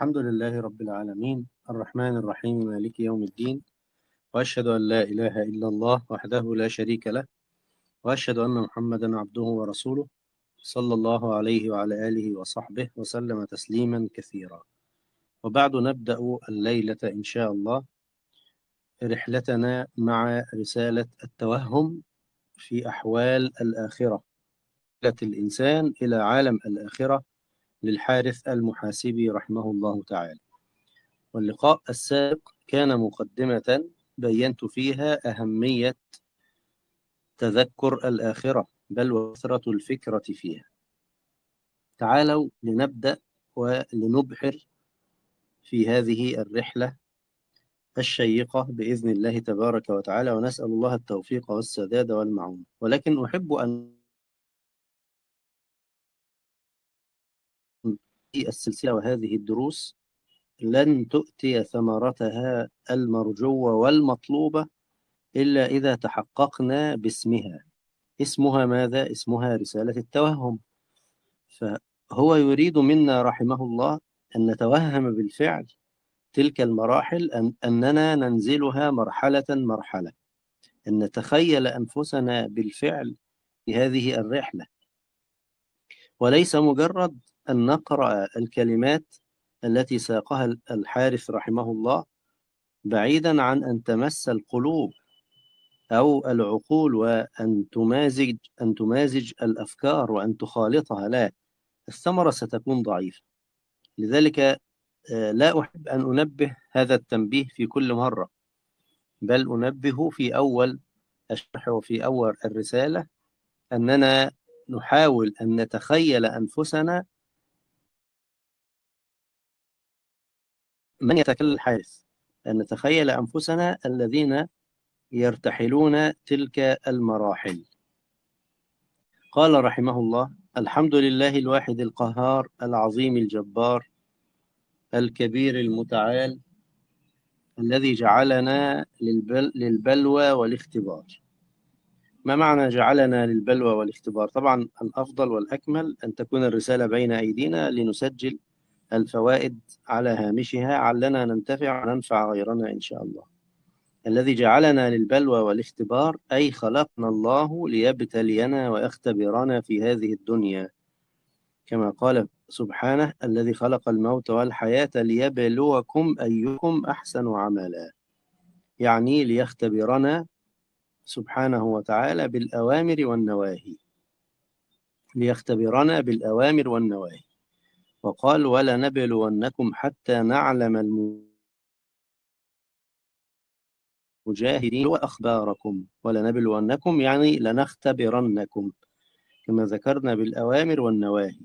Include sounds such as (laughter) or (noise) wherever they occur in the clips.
الحمد لله رب العالمين الرحمن الرحيم مالك يوم الدين وأشهد أن لا إله إلا الله وحده لا شريك له وأشهد أن محمدا عبده ورسوله صلى الله عليه وعلى آله وصحبه وسلم تسليما كثيرا وبعد نبدأ الليلة إن شاء الله رحلتنا مع رسالة التوهم في أحوال الآخرة رحلة الإنسان إلى عالم الآخرة للحارث المحاسبي رحمه الله تعالى واللقاء السابق كان مقدمة بينت فيها أهمية تذكر الآخرة بل وكثرة الفكرة فيها تعالوا لنبدأ ولنبحر في هذه الرحلة الشيقة بإذن الله تبارك وتعالى ونسأل الله التوفيق والسداد والمعونة ولكن أحب أن السلسلة وهذه الدروس لن تؤتي ثمرتها المرجوة والمطلوبة إلا إذا تحققنا باسمها اسمها ماذا؟ اسمها رسالة التوهم فهو يريد منا رحمه الله أن نتوهم بالفعل تلك المراحل أن أننا ننزلها مرحلة مرحلة أن نتخيل أنفسنا بالفعل في هذه الرحلة وليس مجرد أن نقرأ الكلمات التي ساقها الحارث رحمه الله بعيدا عن أن تمس القلوب أو العقول وأن تمازج أن تمازج الأفكار وأن تخالطها لا الثمرة ستكون ضعيفة لذلك آه، لا أحب أن أنبه هذا التنبيه في كل مرة بل أنبه في أول الشرح وفي أول الرسالة أننا نحاول أن نتخيل أنفسنا من يتكل الحارس أن نتخيل أنفسنا الذين يرتحلون تلك المراحل قال رحمه الله الحمد لله الواحد القهار العظيم الجبار الكبير المتعال الذي جعلنا للبل للبلوى والاختبار ما معنى جعلنا للبلوى والاختبار طبعا الأفضل والأكمل أن تكون الرسالة بين أيدينا لنسجل الفوائد على هامشها علنا ننتفع وننفع غيرنا إن شاء الله الذي جعلنا للبلوى والاختبار أي خلقنا الله ليبتلينا ويختبرنا في هذه الدنيا كما قال سبحانه الذي خلق الموت والحياة ليبلوكم أيكم أحسن عملا يعني ليختبرنا سبحانه وتعالى بالأوامر والنواهي ليختبرنا بالأوامر والنواهي وقال ولنبلونكم حتى نعلم المجاهدين وأخباركم ولنبلونكم يعني لنختبرنكم كما ذكرنا بالأوامر والنواهي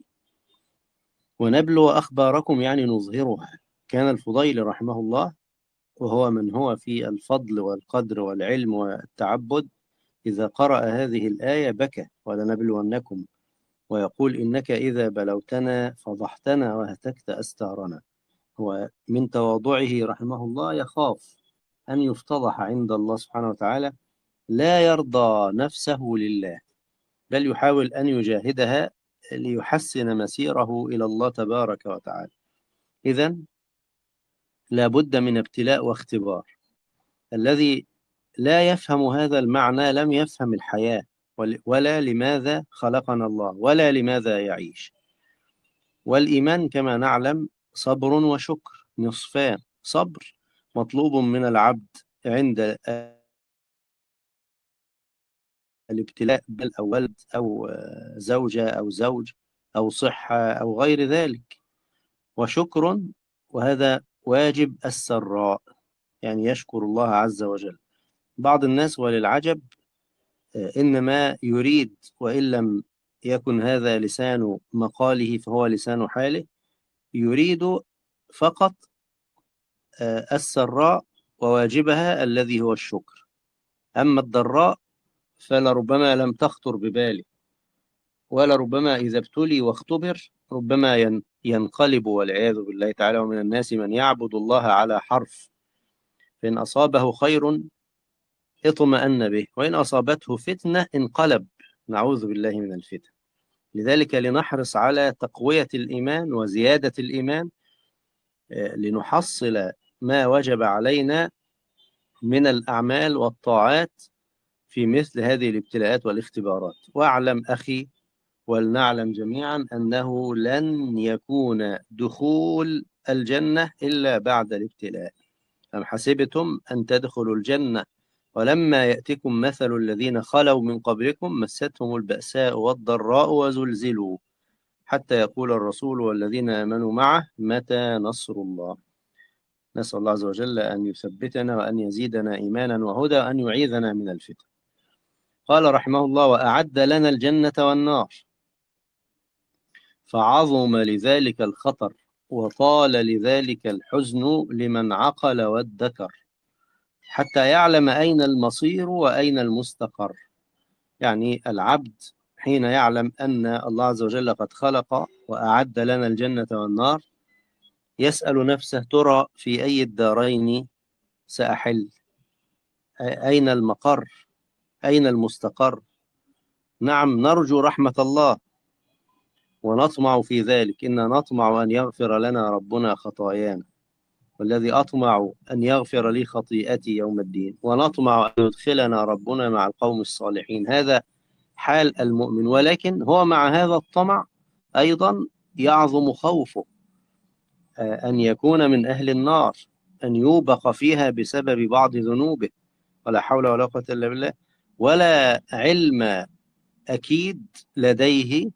ونبلو أخباركم يعني نظهرها كان الفضيل رحمه الله وهو من هو في الفضل والقدر والعلم والتعبد إذا قرأ هذه الآية بكى ولنبلونكم ويقول إنك إذا بلوتنا فضحتنا وهتكت أستارنا هو من تواضعه رحمه الله يخاف أن يفتضح عند الله سبحانه وتعالى لا يرضى نفسه لله بل يحاول أن يجاهدها ليحسن مسيره إلى الله تبارك وتعالى إذا لابد من ابتلاء واختبار الذي لا يفهم هذا المعنى لم يفهم الحياة ولا لماذا خلقنا الله ولا لماذا يعيش والإيمان كما نعلم صبر وشكر نصفان صبر مطلوب من العبد عند الابتلاء بل أو ولد أو زوجة أو زوج أو صحة أو غير ذلك وشكر وهذا واجب السراء يعني يشكر الله عز وجل بعض الناس وللعجب إنما يريد وإن لم يكن هذا لسان مقاله فهو لسان حاله يريد فقط آه، السراء وواجبها الذي هو الشكر أما الضراء فلربما لم تخطر بباله ولربما إذا ابتلي واختبر ربما ينقلب والعياذ بالله تعالى ومن الناس من يعبد الله على حرف فإن أصابه خير اطمأن به وإن أصابته فتنة انقلب نعوذ بالله من الفتن لذلك لنحرص على تقوية الإيمان وزيادة الإيمان آه، لنحصل ما وجب علينا من الأعمال والطاعات في مثل هذه الابتلاءات والاختبارات واعلم أخي ولنعلم جميعا أنه لن يكون دخول الجنة إلا بعد الابتلاء أم حسبتم أن تدخلوا الجنة ولما يأتكم مثل الذين خلوا من قبلكم مستهم البأساء والضراء وزلزلوا حتى يقول الرسول والذين آمنوا معه متى نصر الله نسأل الله عز وجل أن يثبتنا وأن يزيدنا إيمانا وهدى وأن يعيذنا من الفتن قال رحمه الله وأعد لنا الجنة والنار فعظم لذلك الخطر وطال لذلك الحزن لمن عقل وادكر حتى يعلم أين المصير وأين المستقر يعني العبد حين يعلم أن الله عز وجل قد خلق وأعد لنا الجنة والنار يسأل نفسه ترى في أي الدارين سأحل أين المقر أين المستقر نعم نرجو رحمة الله ونطمع في ذلك إن نطمع أن يغفر لنا ربنا خطايانا والذي أطمع أن يغفر لي خطيئتي يوم الدين ونطمع أن يدخلنا ربنا مع القوم الصالحين هذا حال المؤمن ولكن هو مع هذا الطمع أيضا يعظم خوفه آه، أن يكون من أهل النار أن يوبق فيها بسبب بعض ذنوبه ولا حول ولا قوة إلا بالله ولا علم أكيد لديه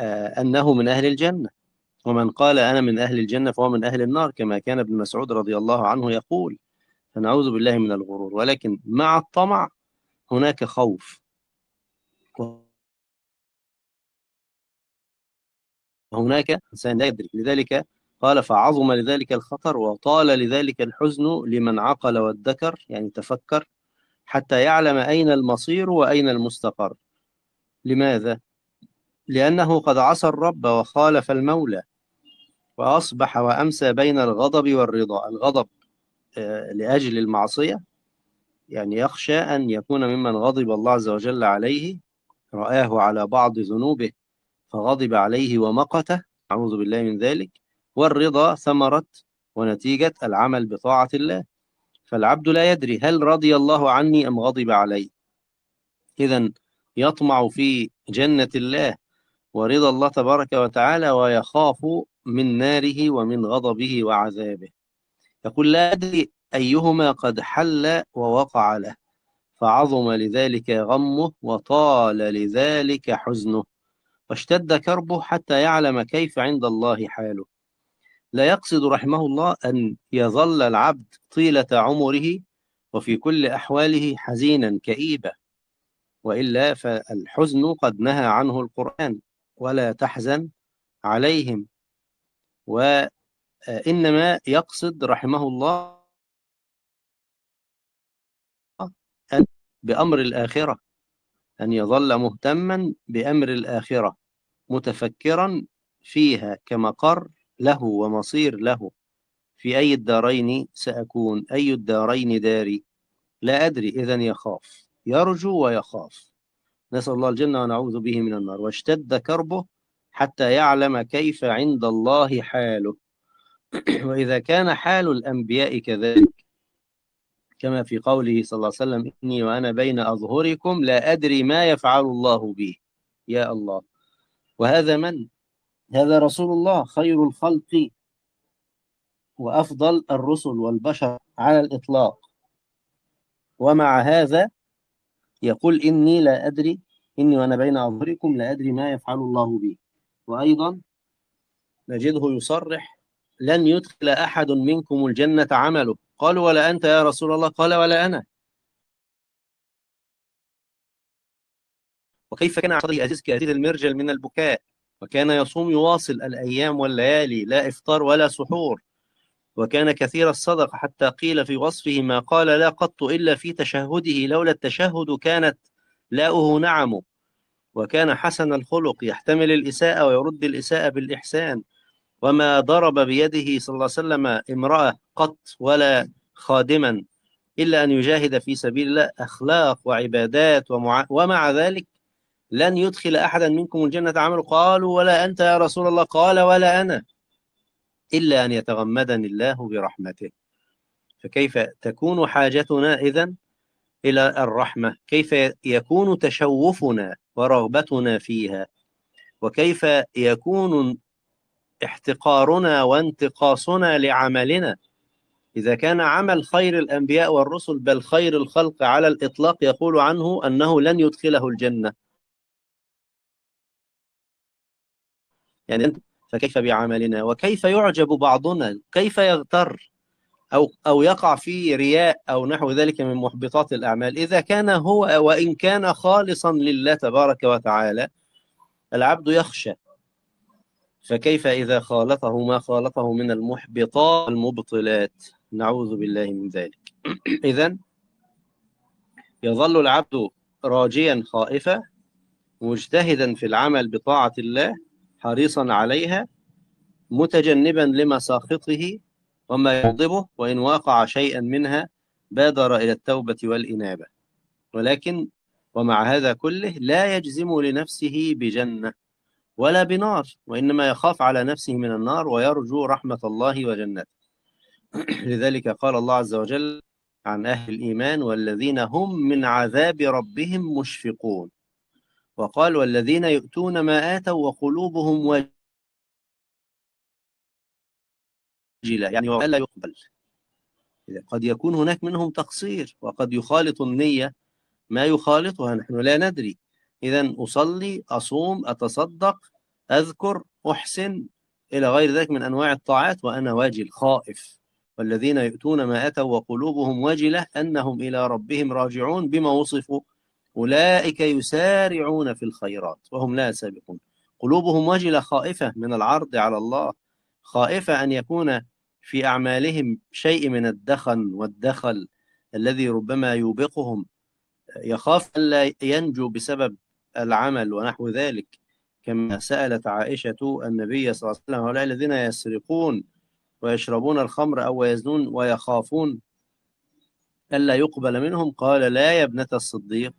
آه، أنه من أهل الجنة ومن قال أنا من أهل الجنة فهو من أهل النار كما كان ابن مسعود رضي الله عنه يقول فنعوذ بالله من الغرور ولكن مع الطمع هناك خوف وهناك إنسان لا يدرك لذلك قال فعظم لذلك الخطر وطال لذلك الحزن لمن عقل وادكر يعني تفكر حتى يعلم أين المصير وأين المستقر لماذا؟ لأنه قد عصى الرب وخالف المولى وأصبح وأمسى بين الغضب والرضا الغضب آه، لأجل المعصية يعني يخشى أن يكون ممن غضب الله عز وجل عليه رآه على بعض ذنوبه فغضب عليه ومقته أعوذ بالله من ذلك والرضا ثمرة ونتيجة العمل بطاعة الله فالعبد لا يدري هل رضي الله عني أم غضب علي إذا يطمع في جنة الله ورضا الله تبارك وتعالى ويخاف من ناره ومن غضبه وعذابه يقول لا أدري أيهما قد حل ووقع له فعظم لذلك غمه وطال لذلك حزنه واشتد كربه حتى يعلم كيف عند الله حاله لا يقصد رحمه الله أن يظل العبد طيلة عمره وفي كل أحواله حزينا كئيبا وإلا فالحزن قد نهى عنه القرآن ولا تحزن عليهم وإنما يقصد رحمه الله أن بأمر الآخرة أن يظل مهتما بأمر الآخرة متفكرا فيها كمقر له ومصير له في أي الدارين سأكون أي الدارين داري لا أدري إذا يخاف يرجو ويخاف نسأل الله الجنة ونعوذ به من النار واشتد كربه حتى يعلم كيف عند الله حاله (clears throat) وإذا كان حال الأنبياء كذلك كما في قوله صلى الله عليه وسلم إني وأنا بين أظهركم لا أدري ما يفعل الله بي يا الله وهذا من؟ هذا رسول الله خير الخلق وأفضل الرسل والبشر على الإطلاق ومع هذا يقول إني لا أدري إني وأنا بين أظهركم لا أدري ما يفعل الله بي وأيضا نجده يصرح لن يدخل أحد منكم الجنة عمله قالوا ولا أنت يا رسول الله قال ولا أنا وكيف كان عليه أزيز كأزيز المرجل من البكاء وكان يصوم يواصل الأيام والليالي لا إفطار ولا سحور وكان كثير الصدقة حتى قيل في وصفه ما قال لا قط إلا في تشهده لولا التشهد كانت لاؤه نعم وكان حسن الخلق يحتمل الإساءة ويرد الإساءة بالإحسان وما ضرب بيده صلى الله عليه وسلم امرأة قط ولا خادما إلا أن يجاهد في سبيل الله أخلاق وعبادات ومع, ومع ذلك لن يدخل أحدا منكم الجنة عمل قالوا ولا أنت يا رسول الله قال ولا أنا إلا أن يتغمدني الله برحمته فكيف تكون حاجتنا إذن إلى الرحمة كيف يكون تشوفنا ورغبتنا فيها وكيف يكون احتقارنا وانتقاصنا لعملنا إذا كان عمل خير الأنبياء والرسل بل خير الخلق على الإطلاق يقول عنه أنه لن يدخله الجنة يعني فكيف بعملنا وكيف يعجب بعضنا كيف يغتر أو أو يقع في رياء أو نحو ذلك من محبطات الأعمال إذا كان هو وإن كان خالصا لله تبارك وتعالى العبد يخشى فكيف إذا خالطه ما خالطه من المحبطات المبطلات نعوذ بالله من ذلك (clears throat) إذا يظل العبد راجيا خائفا مجتهدا في العمل بطاعة الله حريصا عليها متجنبا لمساخطه وما يغضبه وإن وقع شيئا منها بادر إلى التوبة والإنابة ولكن ومع هذا كله لا يجزم لنفسه بجنة ولا بنار وإنما يخاف على نفسه من النار ويرجو رحمة الله وجنته (clears throat) لذلك قال الله عز وجل عن أهل الإيمان والذين هم من عذاب ربهم مشفقون وقال والذين يؤتون ما آتوا وقلوبهم وجنة يعني لا يقبل قد يكون هناك منهم تقصير وقد يخالط النية ما يخالطها نحن لا ندري إذا أصلي أصوم أتصدق أذكر أحسن إلى غير ذلك من أنواع الطاعات وأنا واجل خائف والذين يؤتون ما أتوا وقلوبهم وجلة أنهم إلى ربهم راجعون بما وصفوا أولئك يسارعون في الخيرات وهم لا سابقون قلوبهم وجلة خائفة من العرض على الله خائفة أن يكون في أعمالهم شيء من الدخن والدخل الذي ربما يوبقهم يخاف ألا ينجو بسبب العمل ونحو ذلك كما سألت عائشة النبي صلى الله عليه وسلم هؤلاء الذين يسرقون ويشربون الخمر أو يزنون ويخافون ألا يقبل منهم قال لا يا ابنة الصديق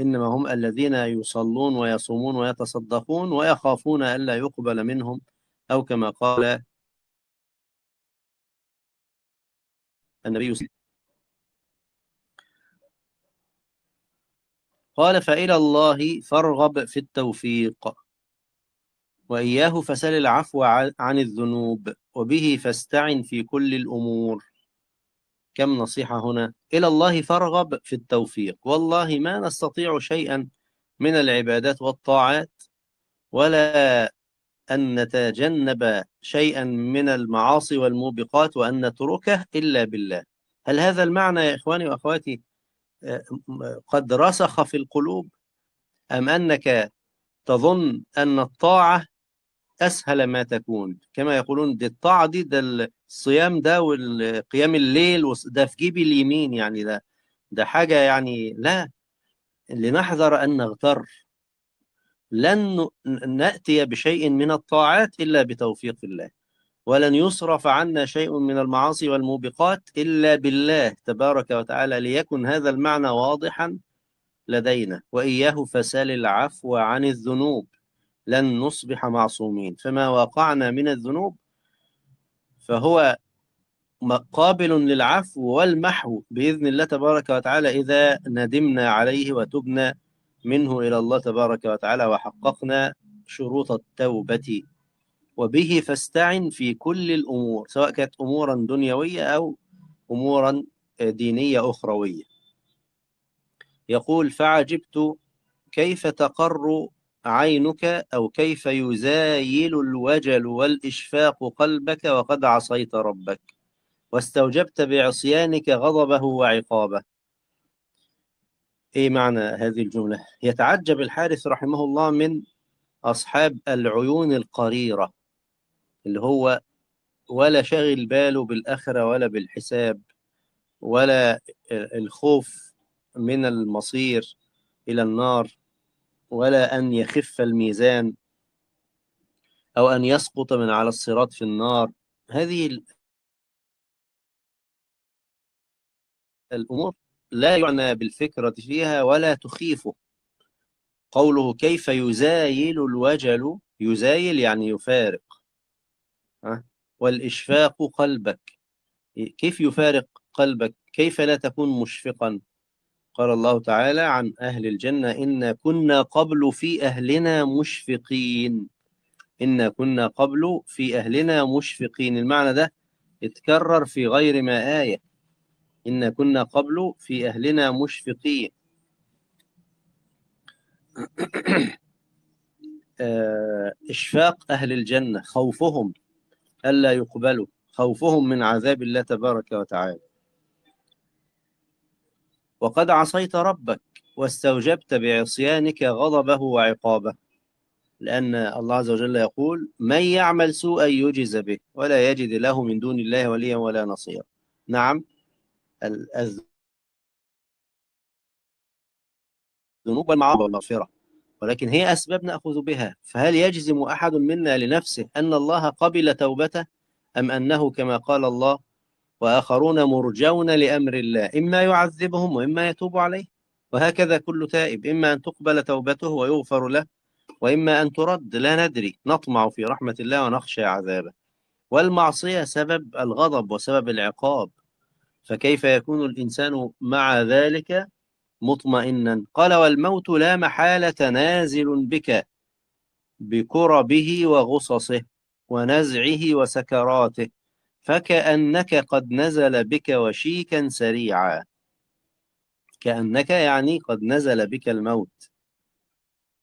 إنما هم الذين يصلون ويصومون ويتصدقون ويخافون ألا يقبل منهم أو كما قال النبي صلى قال فإلى الله فارغب في التوفيق وإياه فسل العفو عن الذنوب وبه فاستعن في كل الأمور كم نصيحة هنا إلى الله فارغب في التوفيق والله ما نستطيع شيئا من العبادات والطاعات ولا أن نتجنب شيئا من المعاصي والموبقات وأن نتركه إلا بالله هل هذا المعنى يا إخواني وأخواتي آه، قد رسخ في القلوب أم أنك تظن أن الطاعة أسهل ما تكون كما يقولون دي الطاعة دي ده الصيام ده والقيام الليل ده في جيبي اليمين يعني ده ده حاجة يعني لا لنحذر أن نغتر لن ناتي بشيء من الطاعات الا بتوفيق الله ولن يصرف عنا شيء من المعاصي والموبقات الا بالله تبارك وتعالى ليكن هذا المعنى واضحا لدينا واياه فسال العفو عن الذنوب لن نصبح معصومين فما وقعنا من الذنوب فهو قابل للعفو والمحو باذن الله تبارك وتعالى اذا ندمنا عليه وتبنا منه إلى الله تبارك وتعالى وحققنا شروط التوبة وبه فاستعن في كل الأمور سواء كانت أمورا دنيوية أو أمورا آه، دينية أخروية يقول فعجبت كيف تقر عينك أو كيف يزايل الوجل والإشفاق قلبك وقد عصيت ربك واستوجبت بعصيانك غضبه وعقابه إيه معنى هذه الجملة؟ يتعجب الحارث رحمه الله من أصحاب العيون القريرة اللي هو ولا شاغل باله بالآخرة ولا بالحساب ولا آه، الخوف من المصير إلى النار ولا أن يخف الميزان أو أن يسقط من على الصراط في النار هذه الأمور لا يعنى بالفكرة فيها ولا تخيفه قوله كيف يزايل الوجل يزايل يعني يفارق والإشفاق قلبك كيف يفارق قلبك كيف لا تكون مشفقا قال الله تعالى عن أهل الجنة إنا كنا قبل في أهلنا مشفقين إنا كنا قبل في أهلنا مشفقين المعنى ده اتكرر في غير ما آية إن كنا قبل في أهلنا مشفقين (clears throat) آه، إشفاق أهل الجنة خوفهم ألا يقبلوا خوفهم من عذاب الله تبارك وتعالى وقد عصيت ربك واستوجبت بعصيانك غضبه وعقابه لأن الله عز وجل يقول من يعمل سوءا يجز به ولا يجد له من دون الله وليا ولا نصيرا نعم الذنوب المعاصي والمغفرة ولكن هي أسباب نأخذ بها فهل يجزم أحد منا لنفسه أن الله قبل توبته أم أنه كما قال الله وآخرون مرجون لأمر الله إما يعذبهم وإما يتوب عليه وهكذا كل تائب إما أن تقبل توبته ويغفر له وإما أن ترد لا ندري نطمع في رحمة الله ونخشى عذابه والمعصية سبب الغضب وسبب العقاب فكيف يكون الإنسان مع ذلك مطمئنا قال والموت لا محالة نازل بك بكربه وغصصه ونزعه وسكراته فكأنك قد نزل بك وشيكا سريعا كأنك يعني قد نزل بك الموت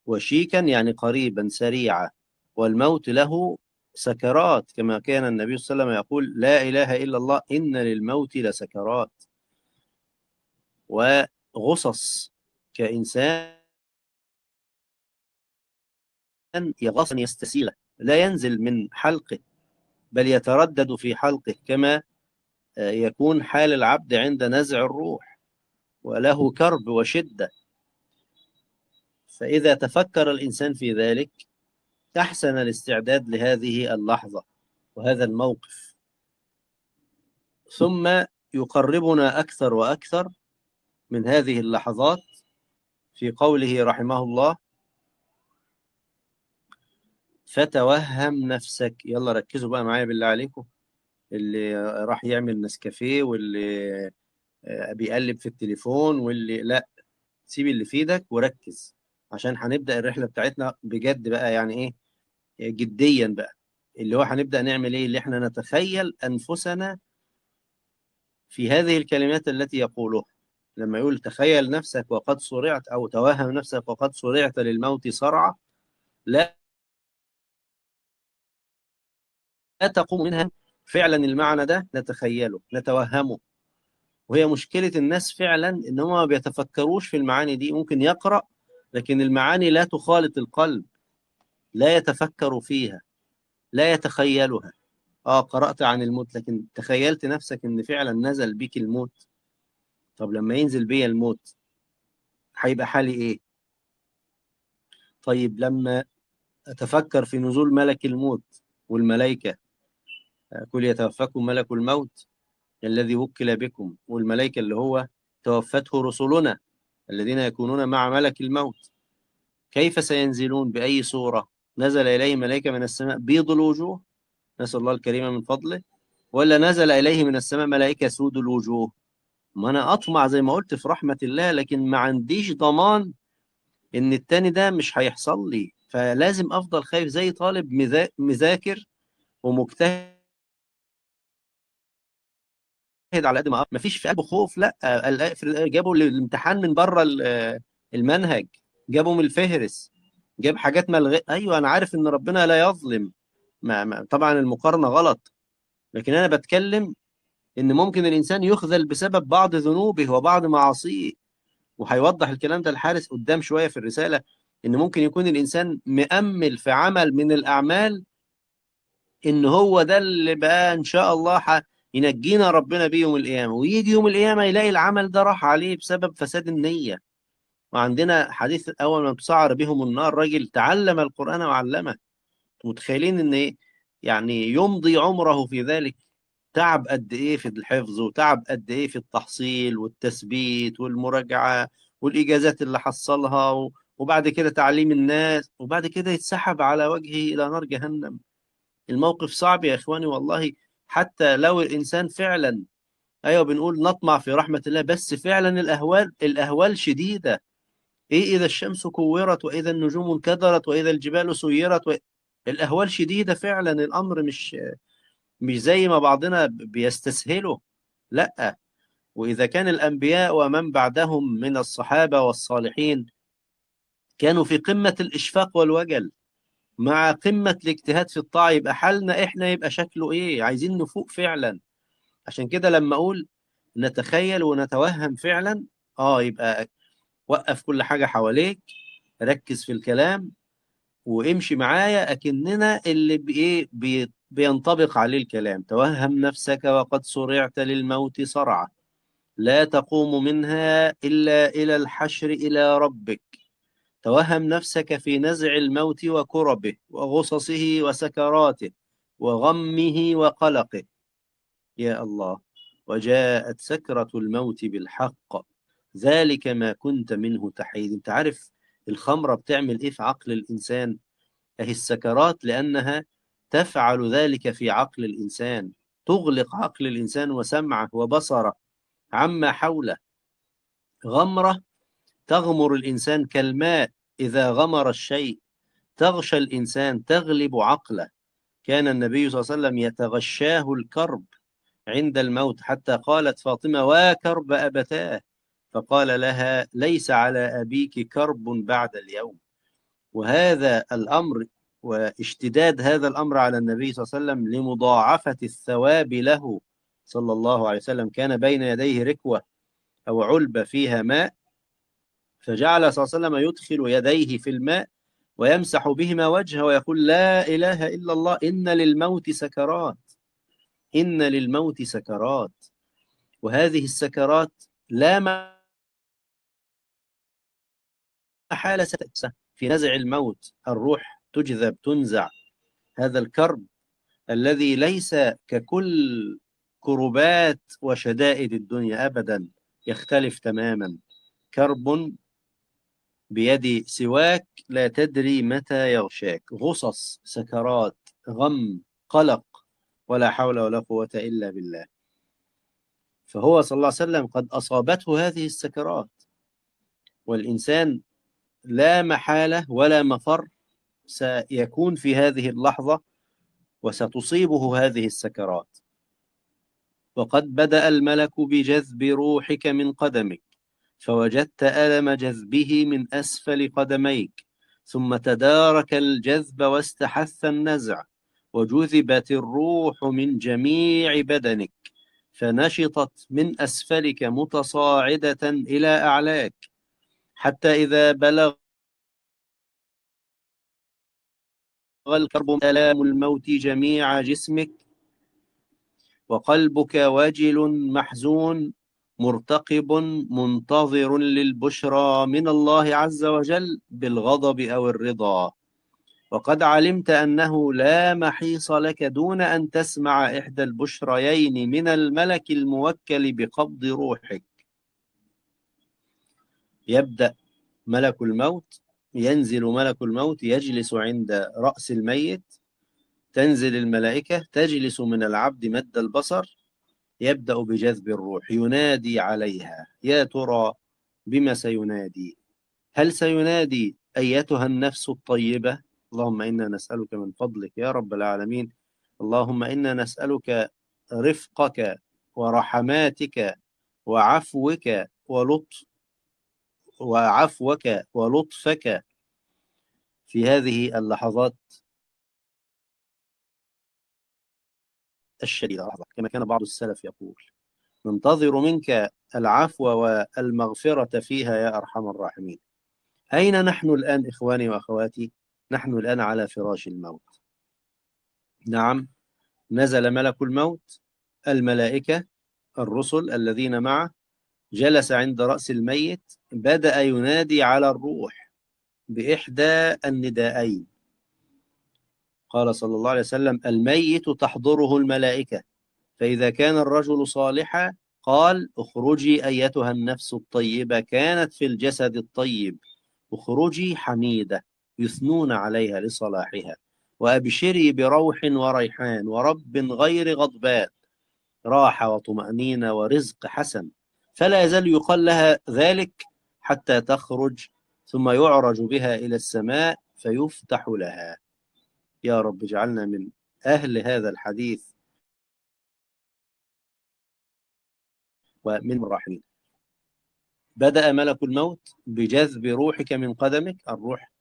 وشيكا يعني قريبا سريعا والموت له سكرات كما كان النبي صلى الله عليه وسلم يقول لا إله إلا الله إن للموت لسكرات وغصص كإنسان يغص أن يستسيله لا ينزل من حلقه بل يتردد في حلقه كما آه، يكون حال العبد عند نزع الروح وله كرب وشده فإذا تفكر الإنسان في ذلك أحسن الاستعداد لهذه اللحظة وهذا الموقف ثم يقربنا أكثر وأكثر من هذه اللحظات في قوله رحمه الله فتوهم نفسك يلا ركزوا بقى معايا بالله عليكم اللي راح يعمل نسكافيه واللي آه، بيقلب في التليفون واللي لا سيب اللي في ايدك وركز عشان هنبدا الرحله بتاعتنا بجد بقى يعني ايه جديا بقى اللي هو هنبدا نعمل ايه اللي احنا نتخيل انفسنا في هذه الكلمات التي يقولها لما يقول تخيل نفسك وقد صرعت او توهم نفسك وقد صرعت للموت صرعى لا لا تقوم منها فعلا المعنى ده نتخيله نتوهمه وهي مشكله الناس فعلا ان هم ما بيتفكروش في المعاني دي ممكن يقرا لكن المعاني لا تخالط القلب لا يتفكر فيها لا يتخيلها اه قرأت عن الموت لكن تخيلت نفسك ان فعلا نزل بك الموت طب لما ينزل بي الموت هيبقى حالي ايه طيب لما اتفكر في نزول ملك الموت والملائكه كل آه، يتوفاكم ملك الموت الذي وكل بكم والملائكه اللي هو توفته رسلنا الذين يكونون مع ملك الموت كيف سينزلون باي صوره نزل إليه ملائكة من السماء بيض الوجوه نسأل الله الكريم من فضله ولا نزل إليه من السماء ملائكة سود الوجوه ما أنا أطمع زي ما قلت في رحمة الله لكن ما عنديش ضمان إن التاني ده مش هيحصل لي فلازم أفضل خايف زي طالب مذاكر ومجتهد على قد ما ما فيش في قلبه خوف لا جابوا الامتحان من بره المنهج جابوا من الفهرس جاب حاجات ملغ ايوه انا عارف ان ربنا لا يظلم ما ما طبعا المقارنه غلط لكن انا بتكلم ان ممكن الانسان يخذل بسبب بعض ذنوبه وبعض معاصيه وهيوضح الكلام ده الحارس قدام شويه في الرساله ان ممكن يكون الانسان مأمل في عمل من الاعمال ان هو ده اللي بقى ان شاء الله ينجينا ربنا بيه يوم القيامه ويجي يوم القيامه يلاقي العمل ده راح عليه بسبب فساد النيه وعندنا حديث أول ما تسعر بهم النار رجل تعلم القرآن وعلمه متخيلين إن إيه؟ يعني يمضي عمره في ذلك تعب قد إيه في الحفظ وتعب قد إيه في التحصيل والتثبيت والمراجعة والإجازات اللي حصلها وبعد كده تعليم الناس وبعد كده يتسحب على وجهه إلى نار جهنم الموقف صعب يا إخواني والله حتى لو الإنسان فعلا أيوة بنقول نطمع في رحمة الله بس فعلا الأهوال الأهوال شديدة إيه إذا الشمس كورت وإذا النجوم انكدرت وإذا الجبال سيرت و... الأهوال شديدة فعلا الأمر مش مش زي ما بعضنا بيستسهله لأ وإذا كان الأنبياء ومن بعدهم من الصحابة والصالحين كانوا في قمة الإشفاق والوجل مع قمة الاجتهاد في الطاعة يبقى حالنا إحنا يبقى شكله إيه عايزين نفوق فعلا عشان كده لما أقول نتخيل ونتوهم فعلا آه يبقى وقف كل حاجه حواليك ركز في الكلام وامشي معايا اكننا اللي بايه بي بينطبق عليه الكلام توهم نفسك وقد صرعت للموت صرعه لا تقوم منها الا الى الحشر الى ربك توهم نفسك في نزع الموت وكربه وغصصه وسكراته وغمه وقلقه يا الله وجاءت سكره الموت بالحق ذلك ما كنت منه تحيد انت عارف الخمره بتعمل ايه في عقل الانسان اهي السكرات لانها تفعل ذلك في عقل الانسان تغلق عقل الانسان وسمعه وبصره عما حوله غمره تغمر الانسان كالماء اذا غمر الشيء تغشى الانسان تغلب عقله كان النبي صلى الله عليه وسلم يتغشاه الكرب عند الموت حتى قالت فاطمه وا كرب ابتاه فقال لها ليس على أبيك كرب بعد اليوم وهذا الأمر واشتداد هذا الأمر على النبي صلى الله عليه وسلم لمضاعفة الثواب له صلى الله عليه وسلم كان بين يديه ركوة أو علبة فيها ماء فجعل صلى الله عليه وسلم يدخل يديه في الماء ويمسح بهما وجهه ويقول لا إله إلا الله إن للموت سكرات إن للموت سكرات وهذه السكرات لا حالة سادسة في نزع الموت الروح تجذب تنزع هذا الكرب الذي ليس ككل كربات وشدائد الدنيا أبدا يختلف تماما كرب بيد سواك لا تدري متى يغشاك غصص سكرات غم قلق ولا حول ولا قوة إلا بالله فهو صلى الله عليه وسلم قد أصابته هذه السكرات والإنسان لا محاله ولا مفر سيكون في هذه اللحظه وستصيبه هذه السكرات وقد بدا الملك بجذب روحك من قدمك فوجدت الم جذبه من اسفل قدميك ثم تدارك الجذب واستحث النزع وجذبت الروح من جميع بدنك فنشطت من اسفلك متصاعده الى اعلاك حتى إذا بلغ الكرب ألام الموت جميع جسمك وقلبك واجل محزون مرتقب منتظر للبشرى من الله عز وجل بالغضب أو الرضا وقد علمت أنه لا محيص لك دون أن تسمع إحدى البشريين من الملك الموكل بقبض روحك يبدأ ملك الموت ينزل ملك الموت يجلس عند رأس الميت تنزل الملائكة تجلس من العبد مد البصر يبدأ بجذب الروح ينادي عليها يا ترى بما سينادي هل سينادي أيتها النفس الطيبة اللهم إنا نسألك من فضلك يا رب العالمين اللهم إنا نسألك رفقك ورحماتك وعفوك ولطف وعفوك ولطفك في هذه اللحظات الشديدة كما كان بعض السلف يقول ننتظر منك العفو والمغفرة فيها يا أرحم الراحمين أين نحن الآن إخواني وأخواتي نحن الآن على فراش الموت نعم نزل ملك الموت الملائكة الرسل الذين معه جلس عند رأس الميت بدأ ينادي على الروح بإحدى النداءين قال صلى الله عليه وسلم الميت تحضره الملائكة فإذا كان الرجل صالحا قال اخرجي أيتها النفس الطيبة كانت في الجسد الطيب اخرجي حميدة يثنون عليها لصلاحها وأبشري بروح وريحان ورب غير غضبان راحة وطمأنينة ورزق حسن فلا يزال يقال لها ذلك حتى تخرج ثم يعرج بها إلى السماء فيفتح لها يا رب اجعلنا من أهل هذا الحديث ومن الراحمين بدأ ملك الموت بجذب روحك من قدمك الروح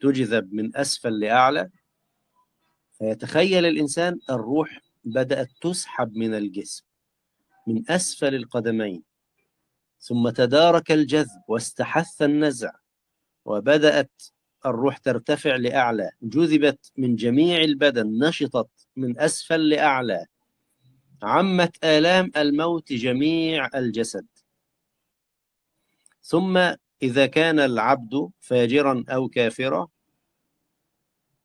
تجذب من أسفل لأعلى فيتخيل الإنسان الروح بدأت تسحب من الجسم من أسفل القدمين ثم تدارك الجذب واستحث النزع وبدأت الروح ترتفع لأعلى جذبت من جميع البدن نشطت من أسفل لأعلى عمت آلام الموت جميع الجسد ثم إذا كان العبد فاجرا أو كافرا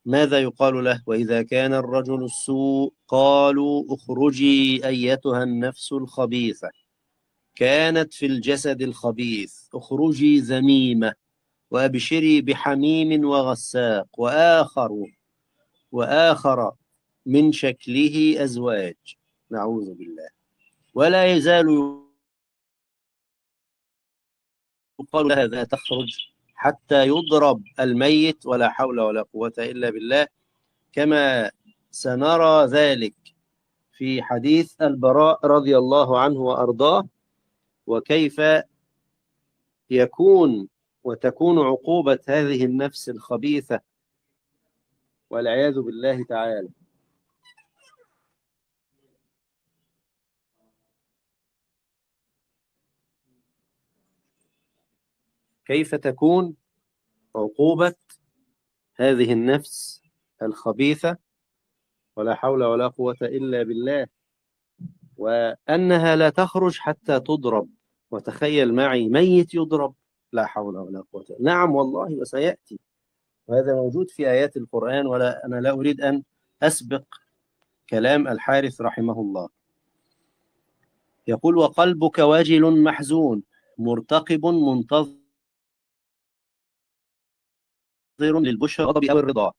ماذا يقال له وإذا كان الرجل السوء قالوا اخرجي أيتها النفس الخبيثة كانت في الجسد الخبيث اخرجي ذميمة وأبشري بحميم وغساق وآخر وآخر من شكله أزواج نعوذ بالله ولا يزال يقال لها لا تخرج حتى يضرب الميت ولا حول ولا قوة إلا بالله كما سنرى ذلك في حديث البراء رضي الله عنه وأرضاه وكيف يكون وتكون عقوبة هذه النفس الخبيثة والعياذ بالله تعالى كيف تكون عقوبة هذه النفس الخبيثة ولا حول ولا قوة إلا بالله وأنها لا تخرج حتى تضرب وتخيل معي ميت يضرب لا حول ولا قوة نعم والله وسيأتي وهذا موجود في آيات القرآن ولا أنا لا أريد أن أسبق كلام الحارث رحمه الله يقول وقلبك واجل محزون مرتقب منتظر للبشر الغضب أو الرضا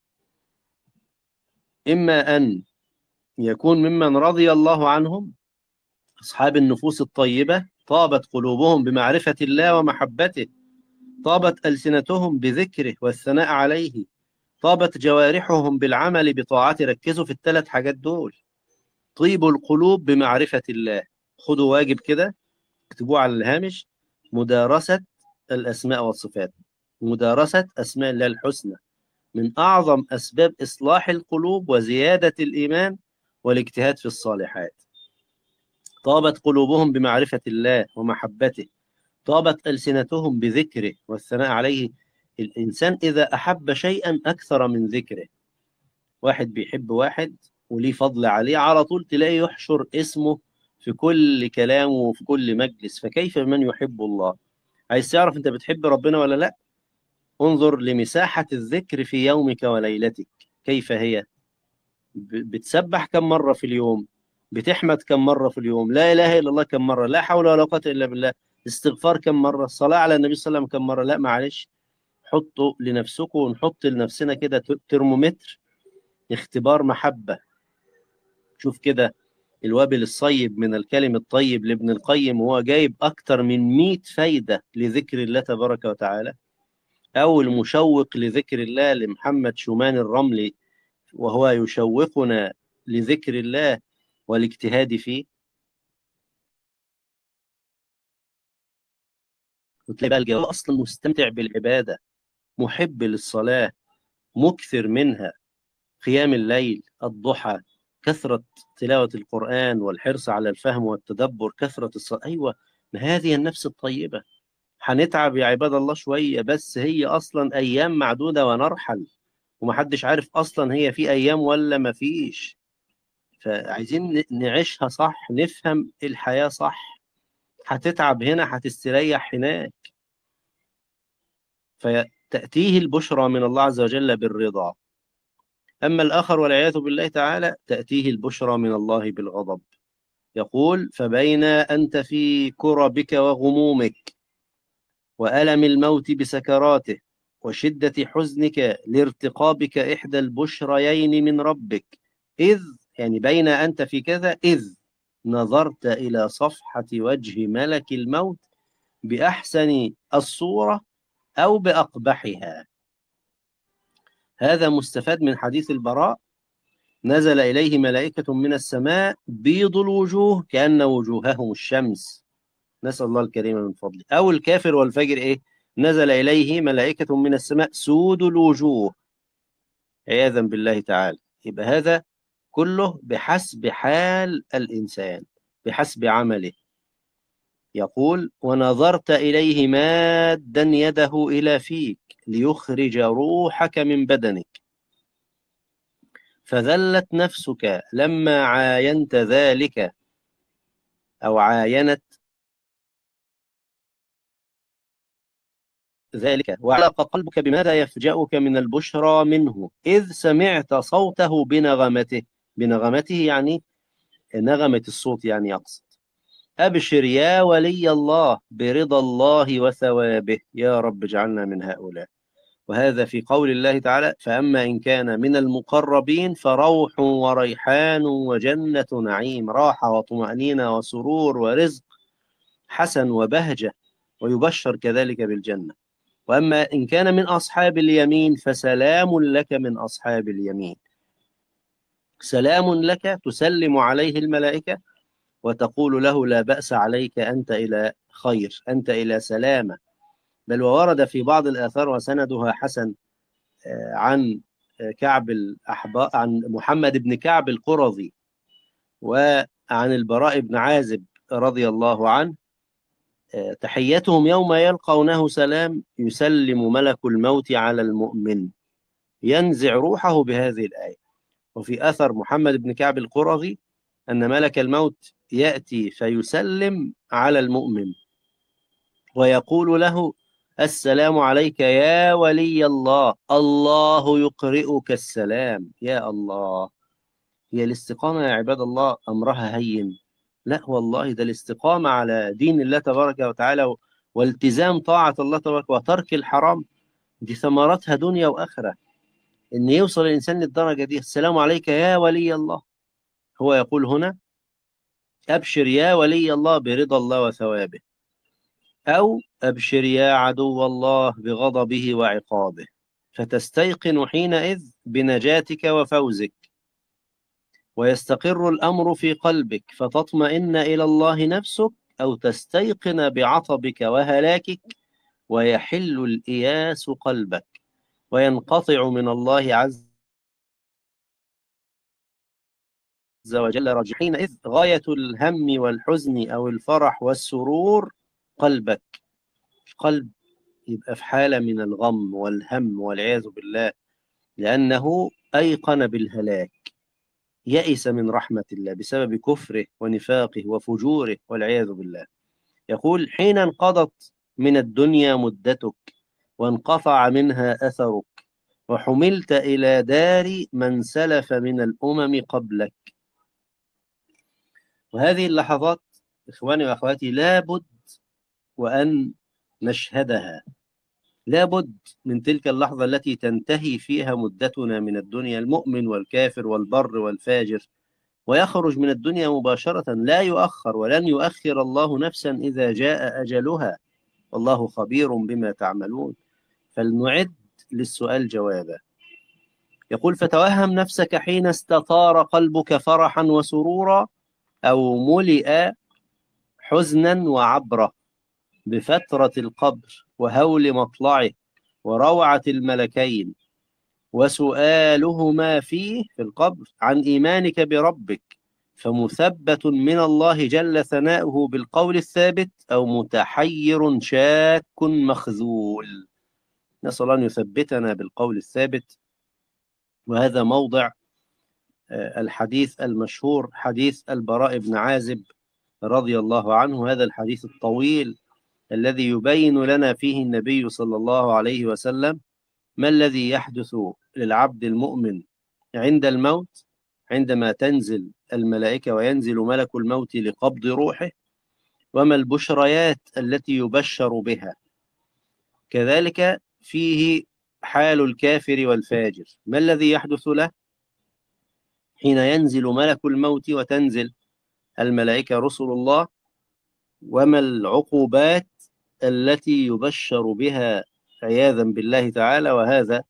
إما أن يكون ممن رضي الله عنهم أصحاب النفوس الطيبة طابت قلوبهم بمعرفة الله ومحبته طابت ألسنتهم بذكره والثناء عليه طابت جوارحهم بالعمل بطاعته ركزوا في الثلاث حاجات دول طيبوا القلوب بمعرفة الله خدوا واجب كده اكتبوه على الهامش مدارسة الأسماء والصفات مدارسة أسماء الله الحسنى من أعظم أسباب إصلاح القلوب وزيادة الإيمان والاجتهاد في الصالحات طابت قلوبهم بمعرفة الله ومحبته طابت ألسنتهم بذكره والثناء عليه الإنسان إذا أحب شيئا أكثر من ذكره واحد بيحب واحد وليه فضل عليه على طول تلاقيه يحشر اسمه في كل كلامه وفي كل مجلس فكيف من يحب الله عايز تعرف انت بتحب ربنا ولا لا انظر لمساحة الذكر في يومك وليلتك كيف هي بتسبح كم مرة في اليوم بتحمد كم مرة في اليوم لا إله إلا الله كم مرة لا حول ولا قوة إلا بالله استغفار كم مرة الصلاة على النبي صلى الله عليه وسلم كم مرة لا معلش حطوا لنفسكم ونحط لنفسنا كده ترمومتر اختبار محبة شوف كده الوابل الصيب من الكلم الطيب لابن القيم وهو جايب أكتر من 100 فايدة لذكر الله تبارك وتعالى أو المشوق لذكر الله لمحمد شومان الرملي وهو يشوقنا لذكر الله والاجتهاد فيه وتلاقي بقى الجواب اصلا مستمتع بالعباده محب للصلاه مكثر منها قيام الليل الضحى كثرة تلاوة القرآن والحرص على الفهم والتدبر كثرة الصلاة أيوة ما هذه النفس الطيبة هنتعب يا عباد الله شوية بس هي أصلا أيام معدودة ونرحل ومحدش عارف أصلا هي في أيام ولا مفيش فعايزين نعيشها صح نفهم الحياة صح هتتعب هنا هتستريح هناك فتأتيه البشرى من الله عز وجل بالرضا أما الآخر والعياذ بالله تعالى تأتيه البشرى من الله بالغضب يقول فبين أنت في كربك وغمومك وألم الموت بسكراته وشدة حزنك لارتقابك إحدى البشريين من ربك إذ يعني بين أنت في كذا إذ نظرت إلى صفحة وجه ملك الموت بأحسن الصورة أو بأقبحها هذا مستفاد من حديث البراء نزل إليه ملائكة من السماء بيض الوجوه كأن وجوههم الشمس نسأل الله الكريم من فضله أو الكافر والفجر إيه نزل إليه ملائكة من السماء سود الوجوه عياذا بالله تعالى يبقى هذا كله بحسب حال الإنسان بحسب عمله يقول ونظرت إليه مادا يده إلى فيك ليخرج روحك من بدنك فذلت نفسك لما عاينت ذلك أو عاينت ذلك وعلق قلبك بماذا يفجأك من البشرى منه إذ سمعت صوته بنغمته بنغمته يعني نغمة الصوت يعني يقصد أبشر يا ولي الله برضا الله وثوابه يا رب اجعلنا من هؤلاء وهذا في قول الله تعالى فأما إن كان من المقربين فروح وريحان وجنة نعيم راحة وطمأنينة وسرور ورزق حسن وبهجة ويبشر كذلك بالجنة وأما إن كان من أصحاب اليمين فسلام لك من أصحاب اليمين سلام لك تسلم عليه الملائكة وتقول له لا بأس عليك أنت إلى خير أنت إلى سلامة بل وورد في بعض الآثار وسندها حسن آه، عن آه، كعب الأحبار عن محمد بن كعب القرظي وعن البراء بن عازب رضي الله عنه آه، تحيتهم يوم يلقونه سلام يسلم ملك الموت على المؤمن ينزع روحه بهذه الآية وفي أثر محمد بن كعب القرظي أن ملك الموت يأتي فيسلم على المؤمن ويقول له السلام عليك يا ولي الله الله يقرئك السلام يا الله هي الاستقامة يا عباد الله أمرها هين لا والله ده الاستقامة على دين الله تبارك وتعالى والتزام طاعة الله تبارك وترك الحرام دي ثمرتها دنيا وآخرة ان يوصل الانسان للدرجه دي السلام عليك يا ولي الله هو يقول هنا ابشر يا ولي الله برضا الله وثوابه او ابشر يا عدو الله بغضبه وعقابه فتستيقن حينئذ بنجاتك وفوزك ويستقر الامر في قلبك فتطمئن الى الله نفسك او تستيقن بعطبك وهلاكك ويحل الاياس قلبك وينقطع من الله عز وجل رجل إذ غاية الهم والحزن أو الفرح والسرور قلبك القلب يبقى في حالة من الغم والهم والعياذ بالله لأنه أيقن بالهلاك يئس من رحمة الله بسبب كفره ونفاقه وفجوره والعياذ بالله يقول حين انقضت من الدنيا مدتك وانقطع منها أثرك وحملت إلى دار من سلف من الأمم قبلك وهذه اللحظات إخواني وأخواتي لابد وأن نشهدها لابد من تلك اللحظة التي تنتهي فيها مدتنا من الدنيا المؤمن والكافر والبر والفاجر ويخرج من الدنيا مباشرة لا يؤخر ولن يؤخر الله نفسا إذا جاء أجلها والله خبير بما تعملون فلنعد للسؤال جوابه يقول فتوهم نفسك حين استطار قلبك فرحا وسرورا أو ملئ حزنا وعبرة بفترة القبر وهول مطلعه وروعة الملكين وسؤالهما فيه في القبر عن إيمانك بربك فمثبت من الله جل ثناؤه بالقول الثابت أو متحير شاك مخذول نسأل أن يثبتنا بالقول الثابت وهذا موضع آه، الحديث المشهور حديث البراء بن عازب رضي الله عنه هذا الحديث الطويل الذي يبين لنا فيه النبي صلى الله عليه وسلم ما الذي يحدث للعبد المؤمن عند الموت عندما تنزل الملائكة وينزل ملك الموت لقبض روحه وما البشريات التي يبشر بها كذلك فيه حال الكافر والفاجر ما الذي يحدث له حين ينزل ملك الموت وتنزل الملائكة رسل الله وما العقوبات التي يبشر بها عياذا بالله تعالى وهذا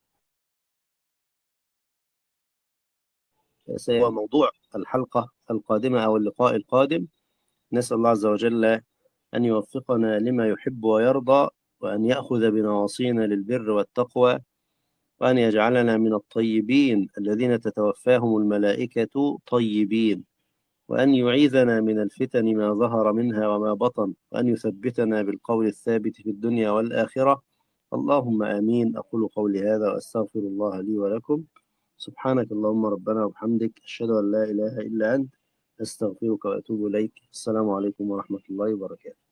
هو موضوع الحلقة القادمة أو اللقاء القادم نسأل الله عز وجل أن يوفقنا لما يحب ويرضى وأن يأخذ بنواصينا للبر والتقوى وأن يجعلنا من الطيبين الذين تتوفاهم الملائكة طيبين وأن يعيذنا من الفتن ما ظهر منها وما بطن وأن يثبتنا بالقول الثابت في الدنيا والآخرة اللهم آمين أقول قولي هذا وأستغفر الله لي ولكم سبحانك اللهم ربنا وبحمدك أشهد أن لا إله إلا أنت أستغفرك وأتوب إليك السلام عليكم ورحمة الله وبركاته